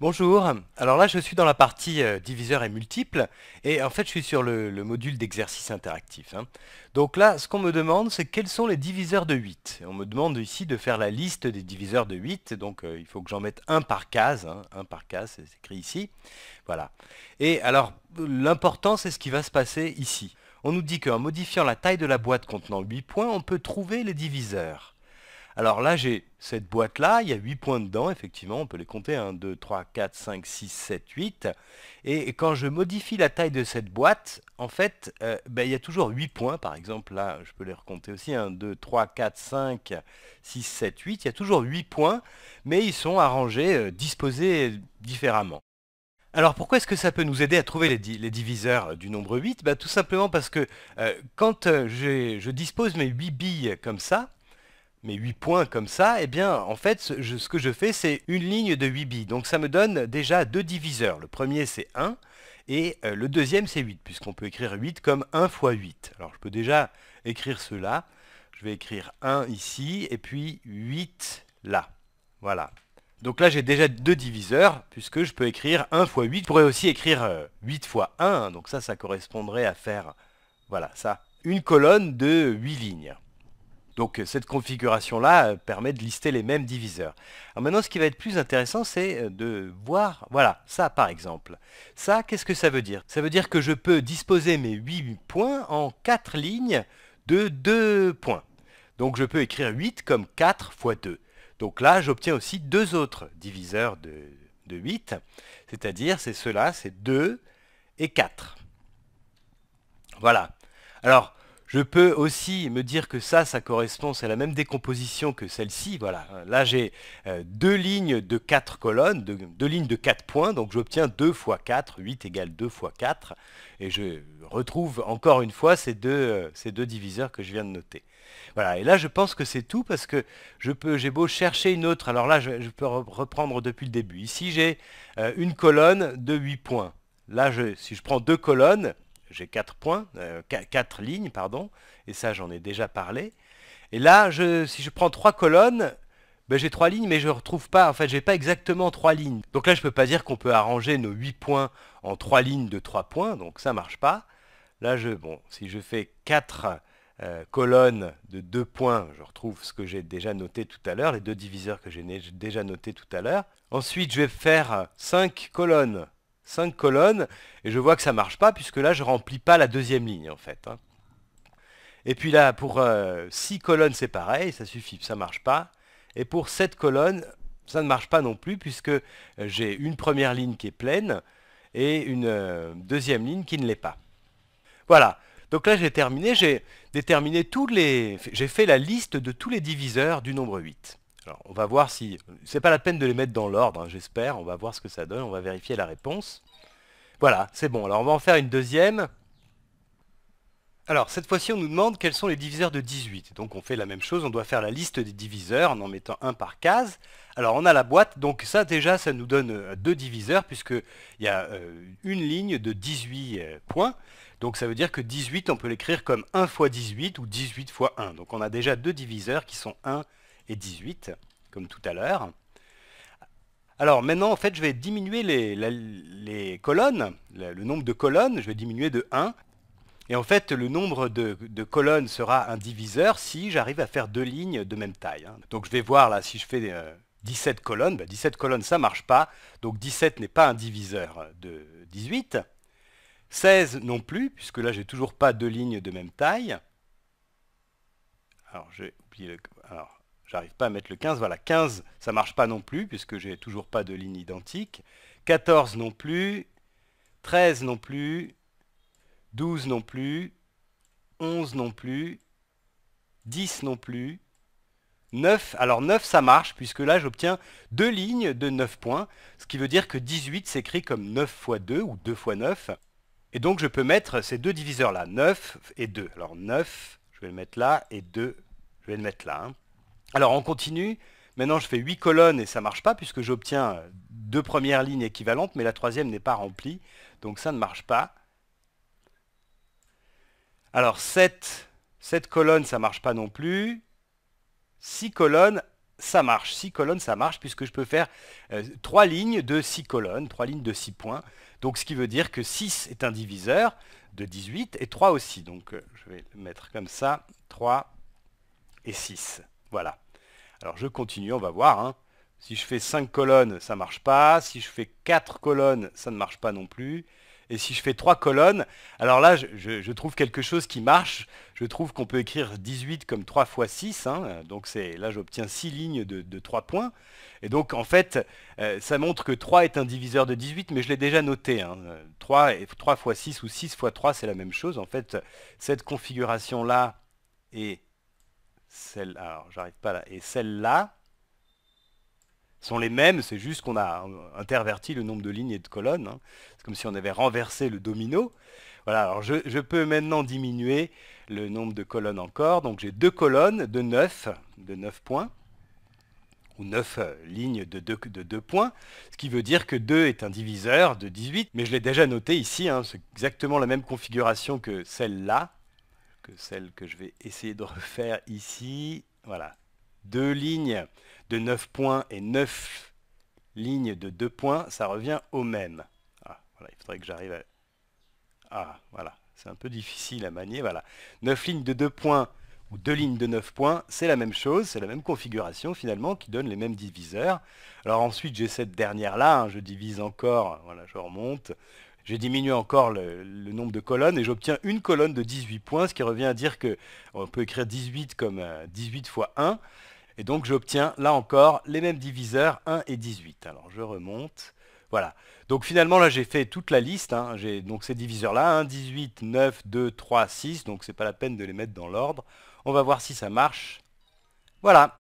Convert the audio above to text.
Bonjour, alors là je suis dans la partie diviseurs diviseur et multiple et en fait je suis sur le, module d'exercice interactif. Hein. Donc là ce qu'on me demande c'est quels sont les diviseurs de 8. On me demande ici de faire la liste des diviseurs de 8, donc euh, il faut que j'en mette un par case, hein, un par case c'est écrit ici. Voilà. Et alors l'important c'est ce qui va se passer ici. On nous dit qu'en modifiant la taille de la boîte contenant 8 points, on peut trouver les diviseurs. Alors là, j'ai cette boîte-là, il y a 8 points dedans, effectivement, on peut les compter, 1, 2, 3, 4, 5, 6, 7, 8. Et quand je modifie la taille de cette boîte, en fait, euh, ben, il y a toujours 8 points, par exemple, là, je peux les recompter aussi, 1, 2, 3, 4, 5, 6, 7, 8, il y a toujours 8 points, mais ils sont arrangés, euh, disposés différemment. Alors pourquoi est-ce que ça peut nous aider à trouver les, diviseurs euh, du nombre 8 ben, Tout simplement parce que quand je dispose mes 8 billes comme ça, mes 8 points comme ça, et eh bien en fait ce, que je fais c'est une ligne de 8 billes. Donc ça me donne déjà deux diviseurs. Le premier c'est 1 et euh, le deuxième c'est 8 puisqu'on peut écrire 8 comme 1 fois 8. Alors je peux déjà écrire cela. Je vais écrire 1 ici et puis 8 là. Voilà. Donc là j'ai déjà deux diviseurs puisque je peux écrire 1 fois 8. Je pourrais aussi écrire 8 euh, fois 1. Donc ça ça correspondrait à faire voilà ça. Une colonne de 8 lignes. Donc euh, cette configuration-là euh, permet de lister les mêmes diviseurs. Alors maintenant, ce qui va être plus intéressant, c'est euh, de voir, voilà, ça par exemple. Ça, qu'est-ce que ça veut dire Ça veut dire que je peux disposer mes 8 points en 4 lignes de 2 points. Donc je peux écrire 8 comme 4 fois 2. Donc là, j'obtiens aussi deux autres diviseurs de, de 8, c'est-à-dire c'est ceux-là, c'est 2 et 4. Voilà. Alors, je peux aussi me dire que ça, ça correspond, c'est la même décomposition que celle-ci. Voilà. Là, j'ai euh, deux lignes de quatre colonnes, deux lignes de quatre points, donc j'obtiens 2 fois 4, 8 égale 2 fois 4. Et je retrouve encore une fois ces deux, euh, ces deux diviseurs que je viens de noter. Voilà, et là je pense que c'est tout parce que je peux, j'ai beau chercher une autre, alors là je, peux reprendre depuis le début. Ici j'ai euh, une colonne de 8 points. Là, si je prends deux colonnes, j'ai 4 points, euh, lignes, pardon, et ça j'en ai déjà parlé. Et là, si je prends trois colonnes, ben, j'ai trois lignes, mais je ne retrouve pas, en fait, j'ai pas exactement trois lignes. Donc là, je ne peux pas dire qu'on peut arranger nos 8 points en trois lignes de trois points, donc ça marche pas. Là, je, bon, si je fais 4 euh, colonnes de 2 points, je retrouve ce que j'ai déjà noté tout à l'heure, les deux diviseurs que j'ai déjà notés tout à l'heure. Ensuite, je vais faire 5 colonnes 5 colonnes, et je vois que ça marche pas, puisque là, je remplis pas la deuxième ligne, en fait. Hein. Et puis là, pour 6 euh, colonnes, c'est pareil, ça suffit, ça marche pas. Et pour 7 colonnes, ça ne marche pas non plus, puisque euh, j'ai une première ligne qui est pleine, et une euh, deuxième ligne qui ne l'est pas. Voilà, donc là j'ai terminé, j'ai déterminé tous les... j'ai fait la liste de tous les diviseurs du nombre 8 on va voir si... C'est pas la peine de les mettre dans l'ordre, hein, j'espère. On va voir ce que ça donne. On va vérifier la réponse. Voilà, c'est bon. Alors, on va en faire une deuxième. Alors, cette fois-ci, on nous demande quels sont les diviseurs de 18. Donc, on fait la même chose. On doit faire la liste des diviseurs en en mettant un par case. Alors, on a la boîte. Donc, ça, déjà, ça nous donne euh, deux diviseurs puisqu'il y a euh, une ligne de 18 euh, points. Donc ça veut dire que 18, on peut l'écrire comme 1 fois 18 ou 18 fois 1. Donc on a déjà deux diviseurs qui sont 1 et 18, comme tout à l'heure. Alors maintenant, en fait, je vais diminuer les, colonnes, le, nombre de colonnes, je vais diminuer de 1. Et en fait, le nombre de, colonnes sera un diviseur si j'arrive à faire deux lignes de même taille. Hein. Donc je vais voir là, si je fais 17 euh, colonnes, 17 bah, colonnes, ça ne marche pas. Donc 17 n'est pas un diviseur de 18. 16 non plus, puisque là, j'ai toujours pas deux lignes de même taille. Alors, j'ai oublié le... J'arrive pas à mettre le 15. Voilà, 15, ça marche pas non plus, puisque j'ai toujours pas de ligne identique. 14 non plus. 13 non plus. 12 non plus. 11 non plus. 10 non plus. 9, alors 9 ça marche puisque là j'obtiens deux lignes de 9 points, ce qui veut dire que 18 s'écrit comme 9 x 2 ou 2 x 9. Et donc je peux mettre ces deux diviseurs là, 9 et 2. Alors 9, je vais le mettre là et 2, je vais le mettre là. Hein. Alors on continue. Maintenant, je fais 8 colonnes et ça ne marche pas puisque j'obtiens deux premières lignes équivalentes, mais la troisième n'est pas remplie. Donc ça ne marche pas. Alors 7, colonnes, ça ne marche pas non plus. 6 colonnes, ça marche. 6 colonnes, ça marche puisque je peux faire 3 euh, lignes de 6 colonnes, 3 lignes de 6 points. Donc ce qui veut dire que 6 est un diviseur de 18 et 3 aussi. Donc euh, je vais le mettre comme ça, 3 et 6. Voilà. Alors je continue, on va voir. Hein. Si je fais 5 colonnes, ça ne marche pas. Si je fais 4 colonnes, ça ne marche pas non plus. Et si je fais 3 colonnes, alors là, je, trouve quelque chose qui marche. Je trouve qu'on peut écrire 18 comme 3 fois 6. Hein. Donc là, j'obtiens 6 lignes de, 3 points. Et donc, en fait, euh, ça montre que 3 est un diviseur de 18, mais je l'ai déjà noté. 3, hein. et, 3 fois 6 ou 6 fois 3, c'est la même chose. En fait, cette configuration-là est celle -là, alors j'arrive pas là, et celles là sont les mêmes, c'est juste qu'on a interverti le nombre de lignes et de colonnes. Hein. C'est comme si on avait renversé le domino. Voilà, alors je, peux maintenant diminuer le nombre de colonnes encore. Donc j'ai deux colonnes de 9, de 9 points, ou 9 euh, lignes de 2, de points, ce qui veut dire que 2 est un diviseur de 18, mais je l'ai déjà noté ici, hein, c'est exactement la même configuration que celle-là celle que je vais essayer de refaire ici. Voilà, deux lignes de 9 points et 9 lignes de 2 points, ça revient au même. Ah, voilà, il faudrait que j'arrive à... Ah, voilà, c'est un peu difficile à manier, voilà. 9 lignes de 2 points ou 2 lignes de 9 points, c'est la même chose, c'est la même configuration finalement qui donne les mêmes diviseurs. Alors ensuite, j'ai cette dernière là, hein, je divise encore, voilà, je remonte je diminue encore le, nombre de colonnes et j'obtiens une colonne de 18 points, ce qui revient à dire que on peut écrire 18 comme 18 euh, fois 1. Et donc j'obtiens là encore les mêmes diviseurs 1 et 18. Alors je remonte. Voilà. Donc finalement là j'ai fait toute la liste. Hein. J'ai donc ces diviseurs là, 1, 18, 9, 2, 3, 6. Donc c'est pas la peine de les mettre dans l'ordre. On va voir si ça marche. Voilà.